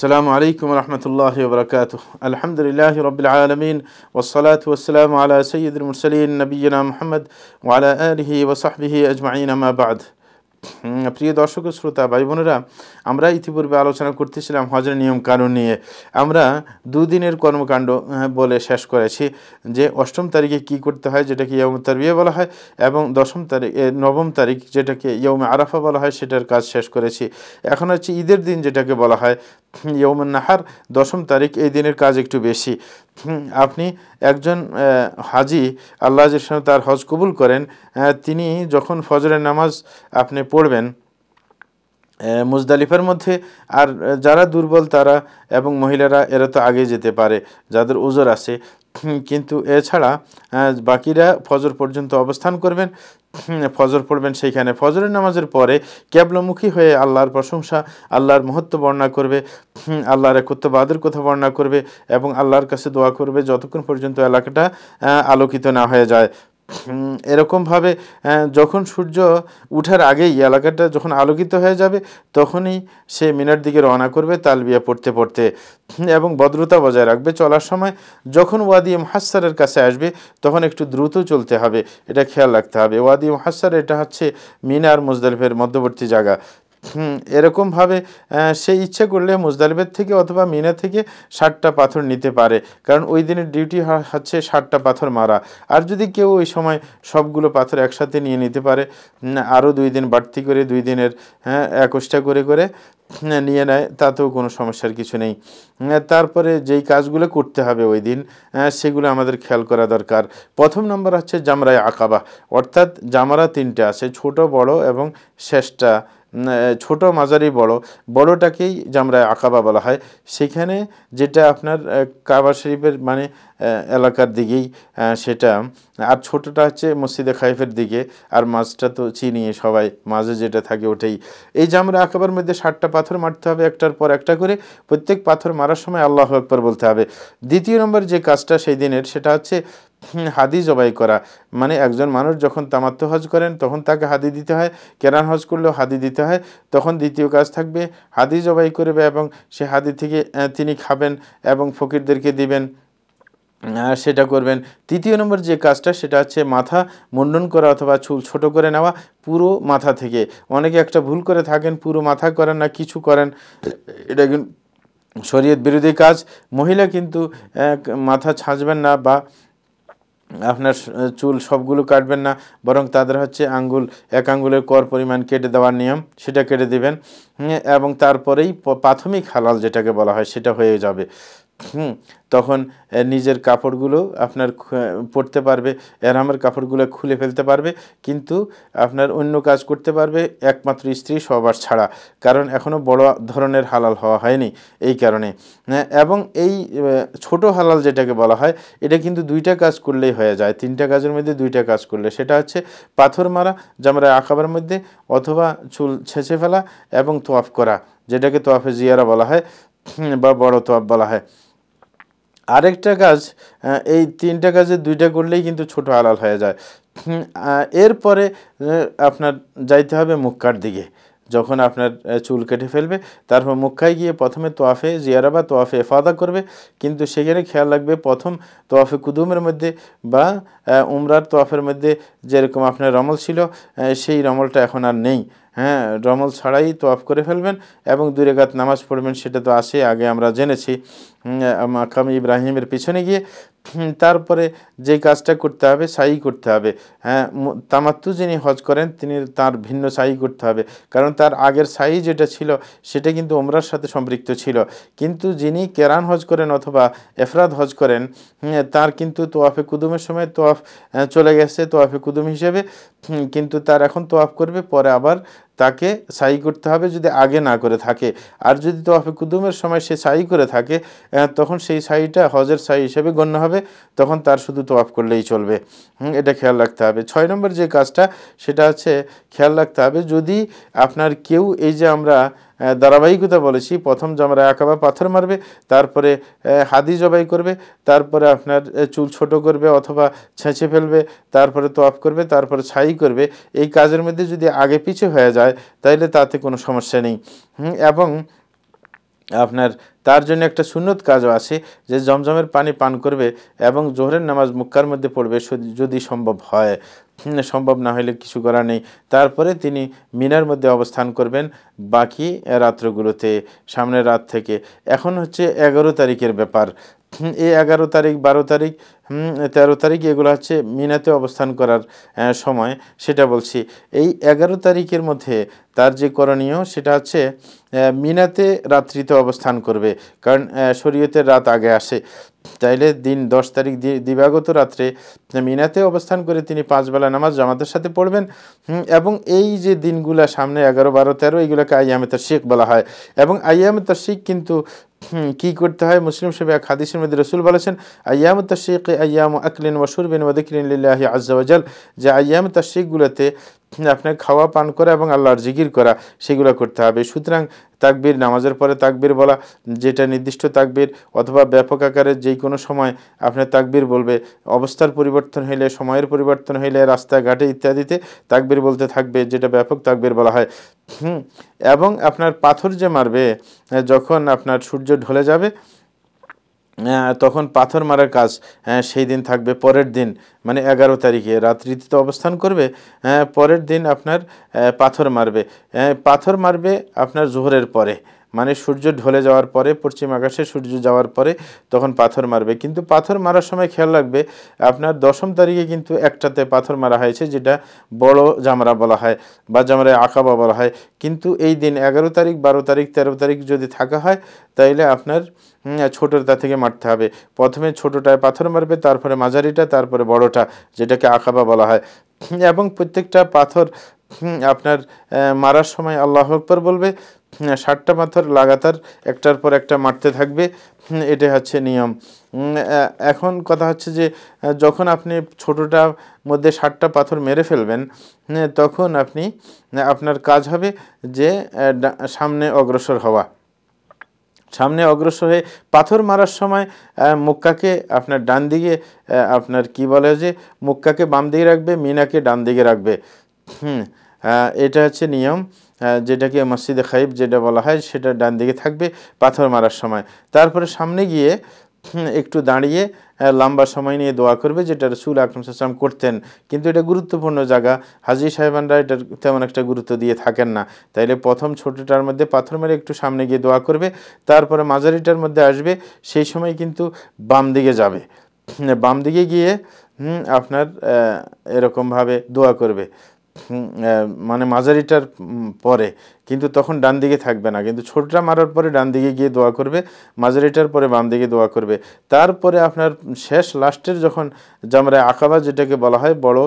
السلام عليكم ورحمة الله وبركاته الحمد لله رب العالمين والصلاة والسلام على سيد المرسلين نبينا محمد وعلى آله وصحبه أجمعين ما بعد প্রিয় দর্শক শ্রোতা ভাই বোনেরা আমরা ইতিপূর্বে আলোচনা করতেছিলাম হজের নিয়ম কানুন নিয়ে আমরা দুদিনের কর্মকাণ্ড হ্যাঁ, বলে শেষ করেছি যে অষ্টম তারিখে কি করতে হয় যেটাকে ইয়ম তারবিয়া বলা হয় এবং দশম তারিখ নবম তারিখ যেটাকে ইয়ম আরাফা বলা হয় সেটার কাজ শেষ করেছি এখন হচ্ছে ঈদের দিন যেটাকে বলা হয় ইয়মন নাহার দশম তারিখ এই দিনের কাজ একটু বেশি আপনি একজন হাজি আল্লাহ তার হজ কবুল করেন তিনি যখন ফজরের নামাজ আপনি পড়বেন মুজদালিফার মধ্যে আর যারা দুর্বল তারা এবং মহিলারা এরা তো আগে যেতে পারে যাদের ওজোর আছে কিন্তু এছাড়া বাকিরা ফজর পর্যন্ত অবস্থান করবেন ফজর পড়বেন সেইখানে ফজরের নামাজের পরে ক্যাবলমুখী হয়ে আল্লাহর প্রশংসা আল্লাহর মহত্ব বর্ণনা করবে আল্লাহর একত্ববাদের কথা বর্ণনা করবে এবং আল্লাহর কাছে দোয়া করবে যতক্ষণ পর্যন্ত এলাকাটা আলোকিত না হয়ে যায় এরকমভাবে যখন সূর্য উঠার আগেই এলাকাটা যখন আলোকিত হয়ে যাবে তখনই সে মিনার দিকে রওনা করবে তালবিয়া পড়তে পড়তে এবং ভদ্রতা বজায় রাখবে চলার সময় যখন ওয়াদি হাসারের কাছে আসবে তখন একটু দ্রুত চলতে হবে এটা খেয়াল রাখতে হবে ওয়াদি হাসার এটা হচ্ছে মিনার মুজদালিফের মধ্যবর্তী জায়গা এরকমভাবে সে ইচ্ছে করলে মুজদালিবের থেকে অথবা মিনা থেকে ষাটটা পাথর নিতে পারে কারণ ওই দিনের ডিউটি হচ্ছে ষাটটা পাথর মারা আর যদি কেউ ওই সময় সবগুলো পাথর একসাথে নিয়ে নিতে পারে আরও দুই দিন বাড়তি করে দুই দিনের হ্যাঁ একুশটা করে করে নিয়ে নেয় তাতেও কোনো সমস্যার কিছু নেই তারপরে যেই কাজগুলো করতে হবে ওই দিন সেগুলো আমাদের খেয়াল করা দরকার প্রথম নম্বর হচ্ছে জামরায় আকাবা অর্থাৎ জামরা তিনটে আছে ছোট বড় এবং শেষটা ছোট মাঝারি বড় বড়টাকেই আমরা আঁকাবা বলা হয় সেখানে যেটা আপনার কাবা শরীফের মানে এলাকার দিকেই সেটা আর ছোটটা হচ্ছে মসজিদে খাইফের দিকে আর মাছটা তো চিনিয়ে সবাই মাঝে যেটা থাকে ওটাই এই যে আমরা আঁকাবার মধ্যে ষাটটা পাথর মারতে হবে একটার পর একটা করে প্রত্যেক পাথর মারার সময় আল্লাহ একবার বলতে হবে দ্বিতীয় নম্বর যে কাজটা সেই দিনের সেটা হচ্ছে হাদি জবাই করা মানে একজন মানুষ যখন তামাত্ম হজ করেন তখন তাকে হাদি দিতে হয় কেরান হজ করলেও হাদি দিতে হয় তখন দ্বিতীয় কাজ থাকবে হাদি জবাই করবে এবং সে হাদি থেকে তিনি খাবেন এবং ফকিরদেরকে দিবেন সেটা করবেন তৃতীয় নম্বর যে কাজটা সেটা হচ্ছে মাথা মুন্ডন করা অথবা চুল ছোট করে নেওয়া পুরো মাথা থেকে অনেকে একটা ভুল করে থাকেন পুরো মাথা করেন না কিছু করেন এটা কিন্তু শরীয়ত বিরোধী কাজ মহিলা কিন্তু মাথা ছাঁচবেন না বা আপনার চুল সবগুলো কাটবেন না বরং তাদের হচ্ছে আঙ্গুল এক আঙ্গুলের কর পরিমাণ কেটে দেওয়ার নিয়ম সেটা কেটে দিবেন এবং তারপরেই প্রাথমিক হালাল যেটাকে বলা হয় সেটা হয়ে যাবে হুম তখন নিজের কাপড়গুলো আপনার পড়তে পারবে এরামের কাপড়গুলো খুলে ফেলতে পারবে কিন্তু আপনার অন্য কাজ করতে পারবে একমাত্র স্ত্রী সবার ছাড়া কারণ এখনও বড় ধরনের হালাল হওয়া হয়নি এই কারণে এবং এই ছোট হালাল যেটাকে বলা হয় এটা কিন্তু দুইটা কাজ করলেই হয়ে যায় তিনটা কাজের মধ্যে দুইটা কাজ করলে সেটা হচ্ছে পাথর মারা জামরা আঁকাবার মধ্যে অথবা চুল ছেঁচে ফেলা এবং তোয়াফ করা যেটাকে তোয়াফে জিয়ারা বলা হয় বা বড় তোয়াফ বলা হয় আরেকটা কাজ এই তিনটা কাজে দুইটা করলেই কিন্তু ছোট আলাল হয়ে যায় এরপরে আপনার যাইতে হবে মুখকার দিকে যখন আপনার চুল কেটে ফেলবে তারপর মুখ্যায় গিয়ে প্রথমে তোয়াফে জিয়ারা বা তোয়াফে এফাদা করবে কিন্তু সেখানে খেয়াল রাখবে প্রথম তোয়াফে কুদুমের মধ্যে বা উমরার তোয়াফের মধ্যে যেরকম আপনার রমল ছিল সেই রমলটা এখন আর নেই হ্যাঁ রমল ছাড়াই তোয়াফ করে ফেলবেন এবং দুই নামাজ পড়বেন সেটা তো আসে আগে আমরা জেনেছি মাকাম ইব্রাহিমের পিছনে গিয়ে তারপরে যে কাজটা করতে হবে সাই করতে হবে হ্যাঁ তামাত্তু যিনি হজ করেন তিনি তার ভিন্ন সাই করতে হবে কারণ তার আগের সাই যেটা ছিল সেটা কিন্তু ওমরার সাথে সম্পৃক্ত ছিল কিন্তু যিনি কেরান হজ করেন অথবা এফরাদ হজ করেন তার কিন্তু তোয়াফে কুদুমের সময় তোয়াফ চলে গেছে তোয়াফে কুদুম হিসেবে কিন্তু তার এখন তোয়াফ করবে পরে আবার তাকে সাই করতে হবে যদি আগে না করে থাকে আর যদি তোয়াফে কুদুমের সময় সে সাই করে থাকে তখন সেই সাইটা হজের সাই হিসেবে গণ্য হবে তখন তার শুধু তোয়াফ করলেই চলবে এটা খেয়াল রাখতে হবে ছয় নম্বর যে কাজটা সেটা হচ্ছে খেয়াল রাখতে হবে যদি আপনার কেউ এই যে আমরা ধারাবাহিকতা বলেছি প্রথম জমরা আঁকাবা পাথর মারবে তারপরে হাদি জবাই করবে তারপরে আপনার চুল ছোট করবে অথবা ছেঁচে ফেলবে তারপরে তফ করবে তারপরে ছাই করবে এই কাজের মধ্যে যদি আগে পিছিয়ে হয়ে যায় তাইলে তাতে কোনো সমস্যা নেই এবং আপনার তার জন্য একটা সুন্নত কাজও আছে যে জমজমের পানি পান করবে এবং জোহরের নামাজ মুক্কার মধ্যে পড়বে যদি সম্ভব হয় সম্ভব না হলে কিছু করা নেই তারপরে তিনি মিনার মধ্যে অবস্থান করবেন বাকি রাত্রগুলোতে সামনের রাত থেকে এখন হচ্ছে এগারো তারিখের ব্যাপার এই এগারো তারিখ বারো তারিখ তেরো তারিখ এগুলো হচ্ছে মিনাতে অবস্থান করার সময় সেটা বলছি এই এগারো তারিখের মধ্যে তার যে করণীয় সেটা হচ্ছে মিনাতে রাত্রিতে অবস্থান করবে কারণ শরীয়তের রাত আগে আসে তাইলে দিন দশ তারিখ দিবাগত রাত্রে মিনাতে অবস্থান করে তিনি পাঁচবেলা নামাজ জামাতের সাথে পড়বেন এবং এই যে দিনগুলা সামনে এগারো বারো তেরো এইগুলোকে আইয়ামে তার শেখ বলা হয় এবং আইয়ামে তার শেখ কিন্তু কি করতে হয় মুসলিম সাহেব এক হাদিসের মধ্যে রসুল বলেছেন আয়াম তশিক আয়াম আকলিন ওয়াসুরবিন ওয়াদিকরিন লিল্লাহি আজ্জাওয়াজাল যে আয়াম তশিকগুলোতে আপনার খাওয়া পান করা এবং আল্লাহর জিকির করা সেগুলো করতে হবে সুতরাং তাকবির নামাজের পরে তাকবির বলা যেটা নির্দিষ্ট তাকবির অথবা ব্যাপক আকারে যে কোনো সময় আপনার তাকবির বলবে অবস্থার পরিবর্তন হইলে সময়ের পরিবর্তন হইলে রাস্তাঘাটে ইত্যাদিতে তাকবির বলতে থাকবে যেটা ব্যাপক তাকবির বলা হয় হুম এবং আপনার পাথর যে মারবে যখন আপনার সূর্য ঢলে যাবে তখন পাথর মারার কাজ সেই দিন থাকবে পরের দিন মানে এগারো তারিখে রাত্রিতে তো অবস্থান করবে পরের দিন আপনার পাথর মারবে পাথর মারবে আপনার জোহরের পরে মানে সূর্য ঢলে যাওয়ার পরে পশ্চিম আকাশে সূর্য যাওয়ার পরে তখন পাথর মারবে কিন্তু পাথর মারার সময় খেয়াল রাখবে আপনার দশম তারিখে কিন্তু একটাতে পাথর মারা হয়েছে যেটা বড় জামরা বলা হয় বা জামরায় আঁকাবা বলা হয় কিন্তু এই দিন এগারো তারিখ বারো তারিখ তেরো তারিখ যদি থাকা হয় তাইলে আপনার ছোটোটা থেকে মারতে হবে প্রথমে ছোটোটায় পাথর মারবে তারপরে মাঝারিটা তারপরে বড়টা যেটাকে আঁকাবা বলা হয় এবং প্রত্যেকটা পাথর আপনার মারার সময় আল্লাহ আকবর বলবে ষাটটা হ্যাঁ, পাথর লাগাতার একটার পর একটা মারতে থাকবে হ্যাঁ, এটা হচ্ছে নিয়ম এখন কথা হচ্ছে যে যখন আপনি ছোটোটা মধ্যে ষাটটা পাথর মেরে ফেলবেন হ্যাঁ, তখন আপনি আপনার কাজ হবে যে সামনে অগ্রসর হওয়া সামনে অগ্রসর হয়ে পাথর মারার সময় মুক্কাকে আপনার ডান দিকে আপনার কি বলে যে মুক্কাকে বাম দিকে রাখবে মিনাকে ডান দিকে রাখবে হুম এটা হচ্ছে নিয়ম হ্যাঁ, যেটাকে মসজিদে খাইব যেটা বলা হয় সেটা ডান দিকে থাকবে পাথর মারার সময় তারপরে সামনে গিয়ে একটু দাঁড়িয়ে লম্বা সময় নিয়ে দোয়া করবে যেটা রসুল আকরম সাল্লাম করতেন কিন্তু এটা গুরুত্বপূর্ণ জায়গা হাজি সাহেবানরা এটার তেমন একটা গুরুত্ব দিয়ে থাকেন না তাইলে প্রথম ছোটোটার মধ্যে পাথর মেরে একটু সামনে গিয়ে দোয়া করবে তারপরে মাঝারিটার মধ্যে আসবে সেই সময় কিন্তু বাম দিকে যাবে বাম দিকে গিয়ে আপনার এরকমভাবে দোয়া করবে মানে মাঝারিটার পরে কিন্তু তখন ডান দিকে থাকবে না কিন্তু ছোটটা মারার পরে ডান দিকে গিয়ে দোয়া করবে মাঝারিটার পরে বাম দিকে দোয়া করবে তারপরে আপনার শেষ লাস্টের যখন জামরা আঁকাবা যেটাকে বলা হয় বড়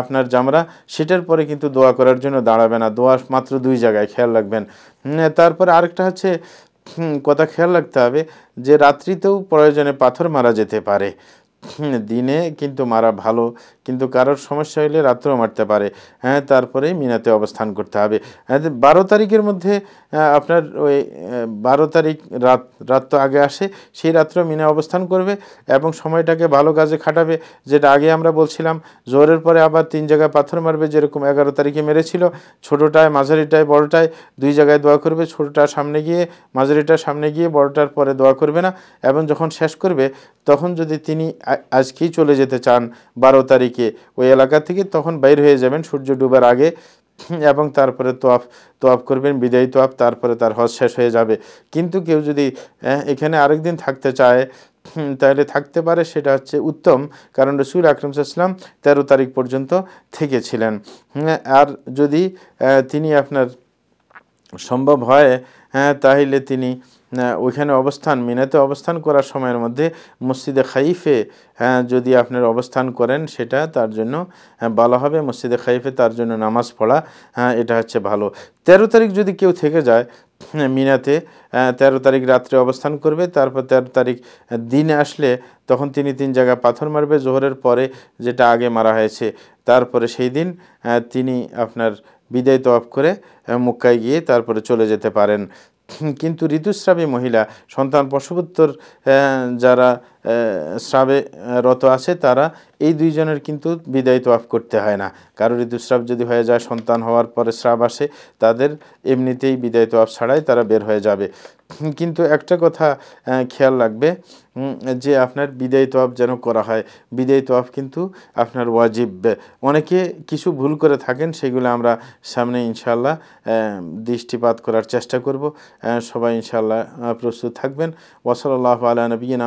আপনার জামরা সেটার পরে কিন্তু দোয়া করার জন্য দাঁড়াবে না দোয়া মাত্র দুই জায়গায় খেয়াল রাখবেন তারপরে আরেকটা হচ্ছে কথা খেয়াল রাখতে হবে যে রাত্রিতেও প্রয়োজনে পাথর মারা যেতে পারে দিনে কিন্তু মারা ভালো কিন্তু কারোর সমস্যা হলে রাত্রেও মারতে পারে হ্যাঁ তারপরে মিনাতে অবস্থান করতে হবে হ্যাঁ, বারো তারিখের মধ্যে আপনার ওই বারো তারিখ রাত রাত তো আগে আসে সেই রাত্রেও মিনা অবস্থান করবে এবং সময়টাকে ভালো কাজে খাটাবে যেটা আগে আমরা বলছিলাম জোরের পরে আবার তিন জায়গায় পাথর মারবে যেরকম এগারো তারিখে মেরেছিল ছোটোটায় মাঝারিটায় বড়টায় দুই জায়গায় দোয়া করবে ছোটোটার সামনে গিয়ে মাঝারিটার সামনে গিয়ে বড়টার পরে দোয়া করবে না এবং যখন শেষ করবে তখন যদি তিনি আজকেই চলে যেতে চান বারো তারিখে ওই এলাকা থেকে তখন বাইর হয়ে যাবেন সূর্য ডুবার আগে এবং তারপরে তোয়াফ তোয়াফ করবেন বিদায়ী তোয়াফ তারপরে তার হজ শেষ হয়ে যাবে কিন্তু কেউ যদি হ্যাঁ, এখানে আরেকদিন থাকতে চায় তাহলে থাকতে পারে সেটা হচ্ছে উত্তম কারণ রসুল আকরম সাল্লাম তেরো তারিখ পর্যন্ত থেকেছিলেন হ্যাঁ, আর যদি তিনি আপনার সম্ভব হয় হ্যাঁ তাহলে তিনি ওইখানে অবস্থান মিনাতে অবস্থান করার সময়ের মধ্যে মসজিদে খাইফে হ্যাঁ যদি আপনার অবস্থান করেন সেটা তার জন্য হ্যাঁ, ভালো হবে মসজিদে খাইফে তার জন্য নামাজ পড়া হ্যাঁ এটা হচ্ছে ভালো ১৩ তারিখ যদি কেউ থেকে যায় হ্যাঁ, মিনাতে ১৩ তারিখ রাত্রে অবস্থান করবে তারপর ১৩ তারিখ দিন আসলে তখন তিনি তিন জায়গায় পাথর মারবে জোহরের পরে যেটা আগে মারা হয়েছে তারপরে সেই দিন তিনি আপনার বিদায় তফ করে মুক্কায় গিয়ে তারপরে চলে যেতে পারেন কিন্তু ঋতুস্রাবী মহিলা সন্তান প্রসবোত্তর যারা স্রাবে রত আছে তারা এই দুইজনের কিন্তু বিদায় তোয়াফ করতে হয় না কারো ঋতুস্রাব যদি হয়ে যায় সন্তান হওয়ার পরে স্রাব আসে তাদের এমনিতেই বিদায় তোয়াফ ছাড়াই তারা বের হয়ে যাবে কিন্তু একটা কথা খেয়াল রাখবে যে আপনার বিদায় তোয়াফ যেন করা হয় বিদায় তোয়াফ কিন্তু আপনার ওয়াজিব অনেকে কিছু ভুল করে থাকেন সেগুলো আমরা সামনে ইনশাল্লাহ দৃষ্টিপাত করার চেষ্টা করব সবাই ইনশাল্লাহ প্রস্তুত থাকবেন ওসল আল্লাহ আলা নবীনা